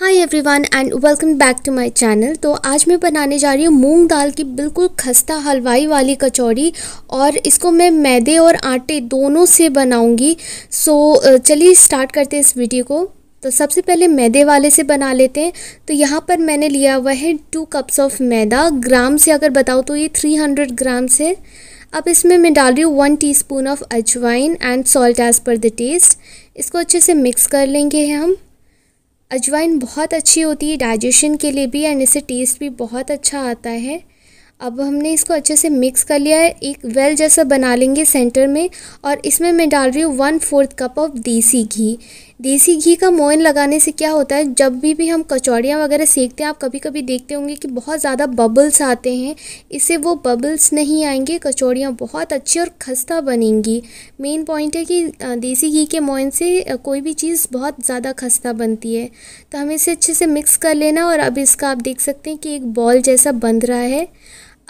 Hi everyone and welcome back to my channel तो आज मैं बनाने जा रही हूँ मूंग दाल की बिल्कुल खस्ता हलवाई वाली कचौड़ी और इसको मैं मैदे और आटे दोनों से बनाऊँगी सो so, चलिए स्टार्ट करते हैं इस वीडियो को तो सबसे पहले मैदे वाले से बना लेते हैं तो यहाँ पर मैंने लिया हुआ है two cups of maida gram से अगर बताओ तो ये थ्री हंड्रेड ग्राम्स है अब इसमें मैं डाल रही हूँ one spoon of ajwain and salt as per the taste इसको अच्छे से मिक्स कर लेंगे हम अजवाइन बहुत अच्छी होती है डाइजेशन के लिए भी एंड इससे टेस्ट भी बहुत अच्छा आता है अब हमने इसको अच्छे से मिक्स कर लिया है एक वेल जैसा बना लेंगे सेंटर में और इसमें मैं डाल रही हूँ वन फोर्थ कप ऑफ देसी घी देसी घी का मोइन लगाने से क्या होता है जब भी भी हम कचौड़ियाँ वगैरह सेकते हैं आप कभी कभी देखते होंगे कि बहुत ज़्यादा बबल्स आते हैं इससे वो बबल्स नहीं आएंगे कचौड़ियाँ बहुत अच्छी और खस्ता बनेंगी मेन पॉइंट है कि देसी घी के मोइन से कोई भी चीज़ बहुत ज़्यादा खस्ता बनती है तो हमें इसे अच्छे से मिक्स कर लेना और अब इसका आप देख सकते हैं कि एक बॉल जैसा बंध रहा है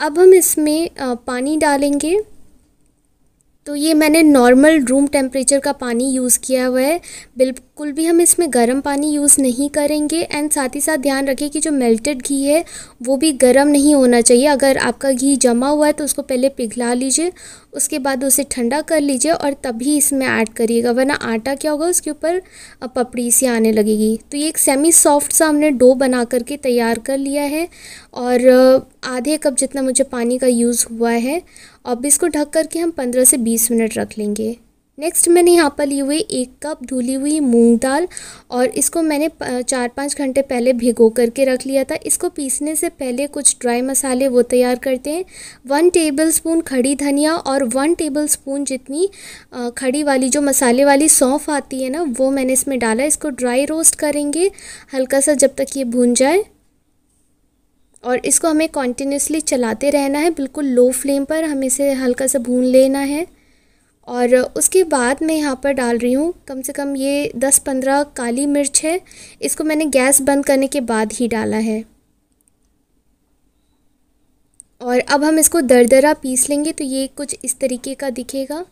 अब हम इसमें पानी डालेंगे तो ये मैंने नॉर्मल रूम टेम्परेचर का पानी यूज़ किया हुआ है बिल्कुल भी हम इसमें गर्म पानी यूज़ नहीं करेंगे एंड साथ ही साथ ध्यान रखें कि जो मेल्टेड घी है वो भी गर्म नहीं होना चाहिए अगर आपका घी जमा हुआ है तो उसको पहले पिघला लीजिए उसके बाद उसे ठंडा कर लीजिए और तभी इसमें ऐड करिएगा वरना आटा क्या होगा उसके ऊपर पपड़ी सी आने लगेगी तो ये एक सेमी सॉफ्ट सा हमने डो बना करके तैयार कर लिया है और आधे कप जितना मुझे पानी का यूज़ हुआ है अब इसको ढक करके हम 15 से 20 मिनट रख लेंगे नेक्स्ट मैंने यहाँ पर ली हुई एक कप धुली हुई मूंग दाल और इसको मैंने चार पाँच घंटे पहले भिगो करके रख लिया था इसको पीसने से पहले कुछ ड्राई मसाले वो तैयार करते हैं वन टेबल स्पून खड़ी धनिया और वन टेबल स्पून जितनी खड़ी वाली जो मसाले वाली सौंफ आती है ना वो मैंने इसमें डाला इसको ड्राई रोस्ट करेंगे हल्का सा जब तक ये भून जाए और इसको हमें कॉन्टीन्यूसली चलाते रहना है बिल्कुल लो फ्लेम पर हमें इसे हल्का सा भून लेना है और उसके बाद मैं यहाँ पर डाल रही हूँ कम से कम ये दस पंद्रह काली मिर्च है इसको मैंने गैस बंद करने के बाद ही डाला है और अब हम इसको दरदरा पीस लेंगे तो ये कुछ इस तरीके का दिखेगा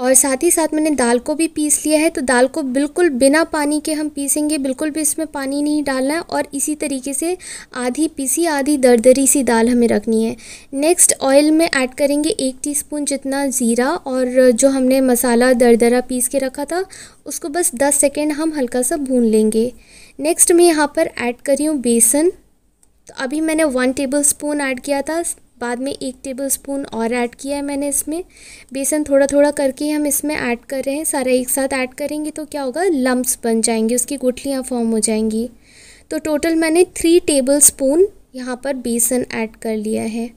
और साथ ही साथ मैंने दाल को भी पीस लिया है तो दाल को बिल्कुल बिना पानी के हम पीसेंगे बिल्कुल भी इसमें पानी नहीं डालना है और इसी तरीके से आधी पीसी आधी दरदरी सी दाल हमें रखनी है नेक्स्ट ऑयल में ऐड करेंगे एक टीस्पून जितना ज़ीरा और जो हमने मसाला दरदरा पीस के रखा था उसको बस दस सेकेंड हम हल्का सा भून लेंगे नेक्स्ट मैं यहाँ पर ऐड करी हूँ बेसन तो अभी मैंने वन टेबल स्पून ऐड किया था बाद में एक टेबल स्पून और ऐड किया है मैंने इसमें बेसन थोड़ा थोड़ा करके हम इसमें ऐड कर रहे हैं सारा एक साथ ऐड करेंगे तो क्या होगा लम्ब्स बन जाएंगे उसकी गुठलियाँ फॉर्म हो जाएंगी तो टोटल मैंने थ्री टेबल स्पून यहाँ पर बेसन ऐड कर लिया है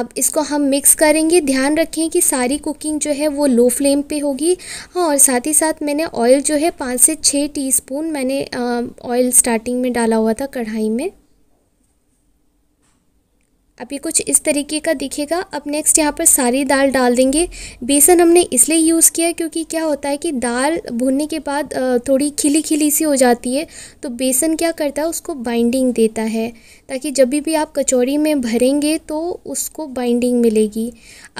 अब इसको हम मिक्स करेंगे ध्यान रखें कि सारी कुकिंग जो है वो लो फ्लेम पे होगी हाँ और साथ ही साथ मैंने ऑयल जो है पाँच से छः टीस्पून मैंने ऑयल स्टार्टिंग में डाला हुआ था कढ़ाई में अब ये कुछ इस तरीके का दिखेगा अब नेक्स्ट यहाँ पर सारी दाल डाल देंगे बेसन हमने इसलिए यूज़ किया क्योंकि क्या होता है कि दाल भुनने के बाद थोड़ी खिली खिली सी हो जाती है तो बेसन क्या करता है उसको बाइंडिंग देता है ताकि जब भी आप कचौड़ी में भरेंगे तो उसको बाइंडिंग मिलेगी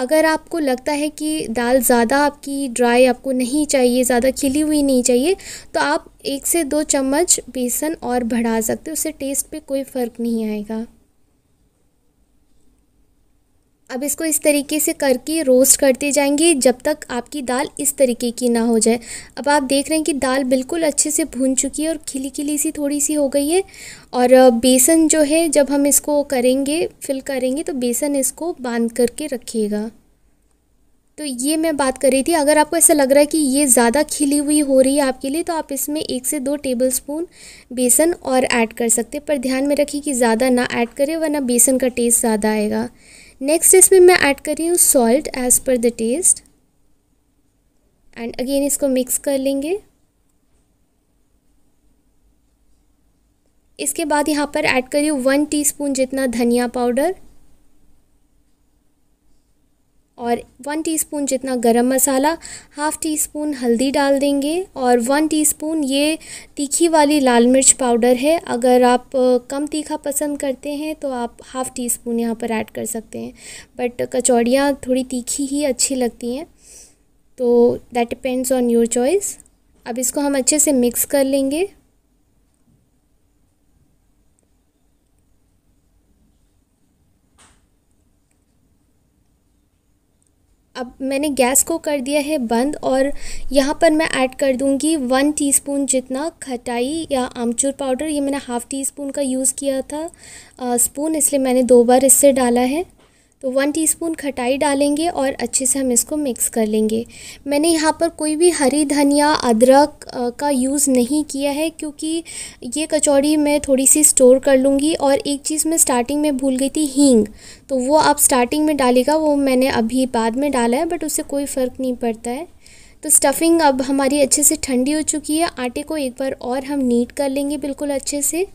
अगर आपको लगता है कि दाल ज़्यादा आपकी ड्राई आपको नहीं चाहिए ज़्यादा खिली हुई नहीं चाहिए तो आप एक से दो चम्मच बेसन और बढ़ा सकते हो उससे टेस्ट पर कोई फ़र्क नहीं आएगा अब इसको इस तरीके से करके रोस्ट करते जाएंगे जब तक आपकी दाल इस तरीके की ना हो जाए अब आप देख रहे हैं कि दाल बिल्कुल अच्छे से भून चुकी है और खिली खिली सी थोड़ी सी हो गई है और बेसन जो है जब हम इसको करेंगे फिल करेंगे तो बेसन इसको बांध करके रखिएगा तो ये मैं बात कर रही थी अगर आपको ऐसा लग रहा है कि ये ज़्यादा खिली हुई हो रही है आपके लिए तो आप इसमें एक से दो टेबलस्पून बेसन और ऐड कर सकते हैं पर ध्यान में रखिए कि ज़्यादा ना ऐड करें वरना बेसन का टेस्ट ज़्यादा आएगा नेक्स्ट इसमें मैं ऐड कर रही हूँ salt as per the taste and again इसको मिक्स कर लेंगे इसके बाद यहाँ पर ऐड करी वन टीस्पून जितना धनिया पाउडर और वन टीस्पून जितना गरम मसाला हाफ़ टी स्पून हल्दी डाल देंगे और वन टीस्पून ये तीखी वाली लाल मिर्च पाउडर है अगर आप कम तीखा पसंद करते हैं तो आप हाफ़ टी स्पून यहाँ पर ऐड कर सकते हैं बट कचौड़ियाँ थोड़ी तीखी ही अच्छी लगती हैं तो that depends on your choice अब इसको हम अच्छे से मिक्स कर लेंगे अब मैंने गैस को कर दिया है बंद और यहाँ पर मैं ऐड कर दूँगी वन टीस्पून जितना खटाई या आमचूर पाउडर ये मैंने हाफ़ टी स्पून का यूज़ किया था आ, स्पून इसलिए मैंने दो बार इससे डाला है तो वन टीस्पून खटाई डालेंगे और अच्छे से हम इसको मिक्स कर लेंगे मैंने यहाँ पर कोई भी हरी धनिया अदरक का यूज़ नहीं किया है क्योंकि ये कचौड़ी मैं थोड़ी सी स्टोर कर लूँगी और एक चीज़ मैं स्टार्टिंग में भूल गई थी हींग तो वो आप स्टार्टिंग में डालेगा वो मैंने अभी बाद में डाला है बट उससे कोई फ़र्क नहीं पड़ता है तो स्टफ़िंग अब हमारी अच्छे से ठंडी हो चुकी है आटे को एक बार और हम नीट कर लेंगे बिल्कुल अच्छे से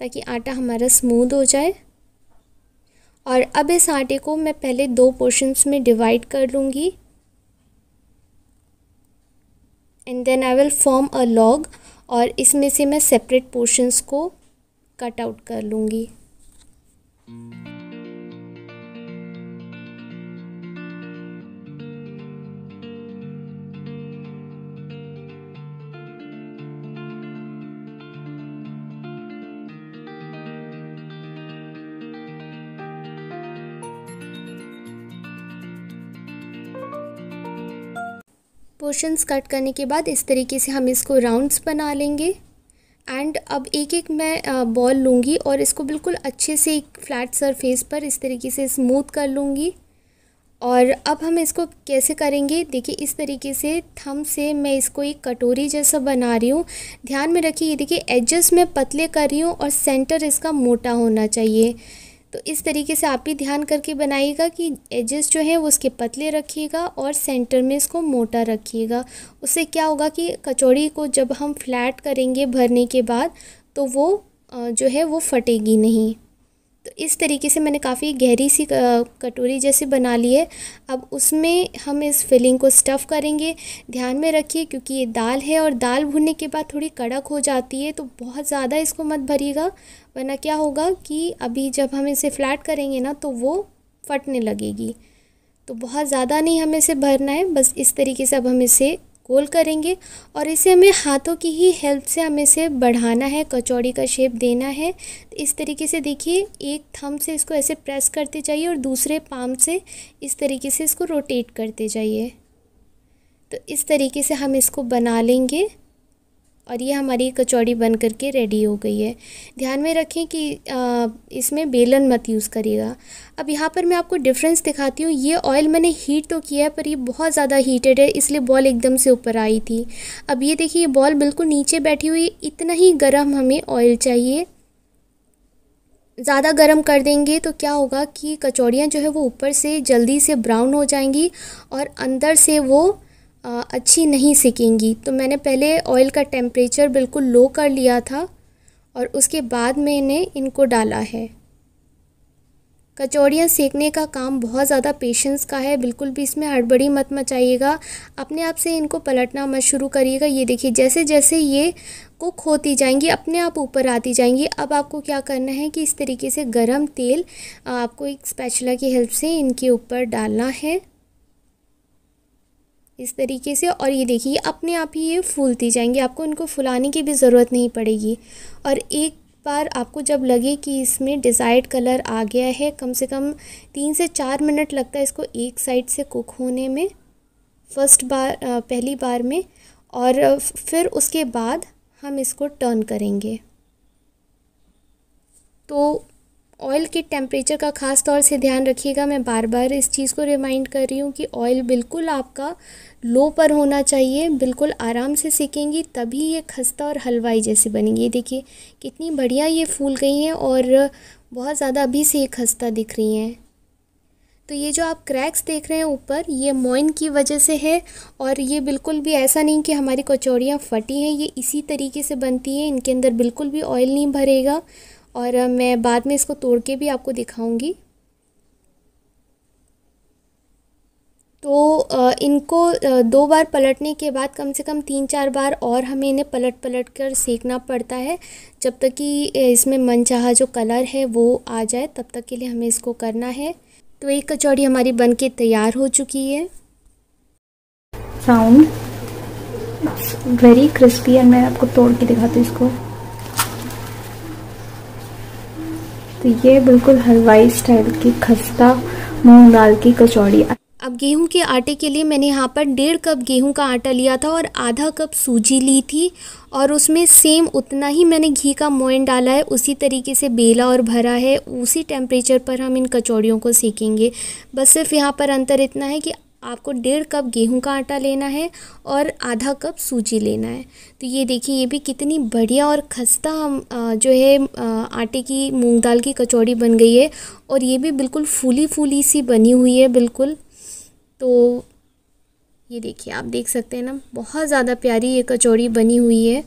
ताकि आटा हमारा स्मूद हो जाए और अब इस आटे को मैं पहले दो पोर्शंस में डिवाइड कर लूँगी and then I will form a log और इसमें से मैं सेपरेट पोर्शंस को कट आउट कर लूँगी पोर्शंस कट करने के बाद इस तरीके से हम इसको राउंड्स बना लेंगे एंड अब एक एक मैं बॉल लूँगी और इसको बिल्कुल अच्छे से एक फ्लैट सरफेस पर इस तरीके से स्मूथ कर लूँगी और अब हम इसको कैसे करेंगे देखिए इस तरीके से थम से मैं इसको एक कटोरी जैसा बना रही हूँ ध्यान में रखिए ये देखिए एडजस्ट मैं पतले कर रही हूँ और सेंटर इसका मोटा होना चाहिए तो इस तरीके से आप भी ध्यान करके बनाइएगा कि एजेस जो है वो उसके पतले रखिएगा और सेंटर में इसको मोटा रखिएगा उससे क्या होगा कि कचौड़ी को जब हम फ्लैट करेंगे भरने के बाद तो वो जो है वो फटेगी नहीं तो इस तरीके से मैंने काफ़ी गहरी सी कटोरी जैसे बना ली है अब उसमें हम इस फिलिंग को स्टफ़ करेंगे ध्यान में रखिए क्योंकि ये दाल है और दाल भुनने के बाद थोड़ी कड़क हो जाती है तो बहुत ज़्यादा इसको मत भरिएगा वरना क्या होगा कि अभी जब हम इसे फ्लैट करेंगे ना तो वो फटने लगेगी तो बहुत ज़्यादा नहीं हमें इसे भरना है बस इस तरीके से अब हम इसे गोल करेंगे और इसे हमें हाथों की ही हेल्प से हमें इसे बढ़ाना है कचौड़ी का शेप देना है इस तरीके से देखिए एक थम से इसको ऐसे प्रेस करते जाइए और दूसरे पाम से इस तरीके से इसको रोटेट करते जाइए तो इस तरीके से हम इसको बना लेंगे और ये हमारी कचौड़ी बन करके रेडी हो गई है ध्यान में रखें कि इसमें बेलन मत यूज़ करिएगा अब यहाँ पर मैं आपको डिफरेंस दिखाती हूँ ये ऑयल मैंने हीट तो किया है पर ये बहुत ज़्यादा हीटेड है इसलिए बॉल एकदम से ऊपर आई थी अब ये देखिए ये बॉल बिल्कुल नीचे बैठी हुई इतना ही गर्म हमें ऑयल चाहिए ज़्यादा गर्म कर देंगे तो क्या होगा कि कचौड़ियाँ जो है वो ऊपर से जल्दी से ब्राउन हो जाएंगी और अंदर से वो अच्छी नहीं सिकेंगी तो मैंने पहले ऑयल का टेम्परेचर बिल्कुल लो कर लिया था और उसके बाद मैंने इनको डाला है कचौड़ियाँ सेकने का काम बहुत ज़्यादा पेशेंस का है बिल्कुल भी इसमें हड़बड़ी मत मचाइएगा अपने आप से इनको पलटना मत शुरू करिएगा ये देखिए जैसे जैसे ये कुक होती जाएंगी अपने आप ऊपर आती जाएंगी अब आपको क्या करना है कि इस तरीके से गरम तेल आपको एक स्पैचुला की हेल्प से इनके ऊपर डालना है इस तरीके से और ये देखिए अपने आप ही ये फूलती जाएंगी आपको इनको फुलाने की भी ज़रूरत नहीं पड़ेगी और एक बार आपको जब लगे कि इसमें डिज़ायर्ड कलर आ गया है कम से कम तीन से चार मिनट लगता है इसको एक साइड से कुक होने में फर्स्ट बार पहली बार में और फिर उसके बाद हम इसको टर्न करेंगे तो ऑयल के टेम्परेचर का ख़ास तौर से ध्यान रखिएगा मैं बार बार इस चीज़ को रिमाइंड कर रही हूँ कि ऑयल बिल्कुल आपका लो पर होना चाहिए बिल्कुल आराम से सीखेंगी तभी ये खस्ता और हलवाई जैसी बनेंगी ये देखिए कितनी बढ़िया ये फूल गई हैं और बहुत ज़्यादा अभी से ये खस्ता दिख रही हैं तो ये जो आप क्रैक्स देख रहे हैं ऊपर ये मोइन की वजह से है और ये बिल्कुल भी ऐसा नहीं कि हमारी कचौड़ियाँ फटी हैं ये इसी तरीके से बनती हैं इनके अंदर बिल्कुल भी ऑयल नहीं भरेगा और मैं बाद में इसको तोड़ के भी आपको दिखाऊंगी तो इनको दो बार पलटने के बाद कम से कम तीन चार बार और हमें इन्हें पलट पलट कर सेकना पड़ता है जब तक कि इसमें मनचाहा जो कलर है वो आ जाए तब तक के लिए हमें इसको करना है तो एक कचौड़ी हमारी बन के तैयार हो चुकी है साउंड वेरी क्रिस्पी एंड मैं आपको तोड़ के दिखाती हूँ इसको तो ये बिल्कुल हलवाई स्टाइल की खस्ता मूंग दाल की कचौड़ी अब गेहूं के आटे के लिए मैंने यहाँ पर डेढ़ कप गेहूं का आटा लिया था और आधा कप सूजी ली थी और उसमें सेम उतना ही मैंने घी का मोइन डाला है उसी तरीके से बेला और भरा है उसी टेम्परेचर पर हम इन कचौड़ियों को सेकेंगे बस सिर्फ यहाँ पर अंतर इतना है कि आपको डेढ़ कप गेहूं का आटा लेना है और आधा कप सूजी लेना है तो ये देखिए ये भी कितनी बढ़िया और खस्ता जो है आटे की मूंग दाल की कचौड़ी बन गई है और ये भी बिल्कुल फूली फूली सी बनी हुई है बिल्कुल तो ये देखिए आप देख सकते हैं ना बहुत ज़्यादा प्यारी ये कचौड़ी बनी हुई है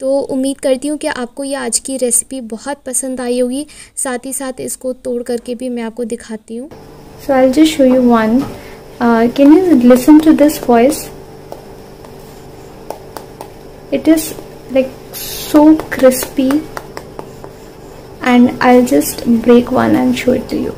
तो उम्मीद करती हूँ कि आपको ये आज की रेसिपी बहुत पसंद आई होगी साथ ही साथ इसको तोड़ करके भी मैं आपको दिखाती हूँ so I just show you one Uh, can you listen to this voice? It is like so crispy and I'll just break one and show it to you.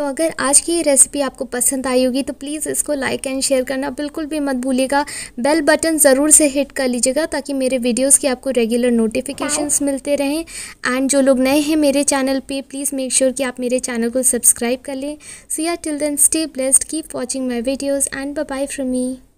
तो अगर आज की ये रेसिपी आपको पसंद आई होगी तो प्लीज़ इसको लाइक एंड शेयर करना बिल्कुल भी मत भूलिएगा बेल बटन ज़रूर से हिट कर लीजिएगा ताकि मेरे वीडियोस की आपको रेगुलर नोटिफिकेशंस मिलते रहें एंड जो लोग नए हैं मेरे चैनल पे प्लीज़ मेक श्योर कि आप मेरे चैनल को सब्सक्राइब कर लें सो या till then stay blessed keep watching my videos and bye from me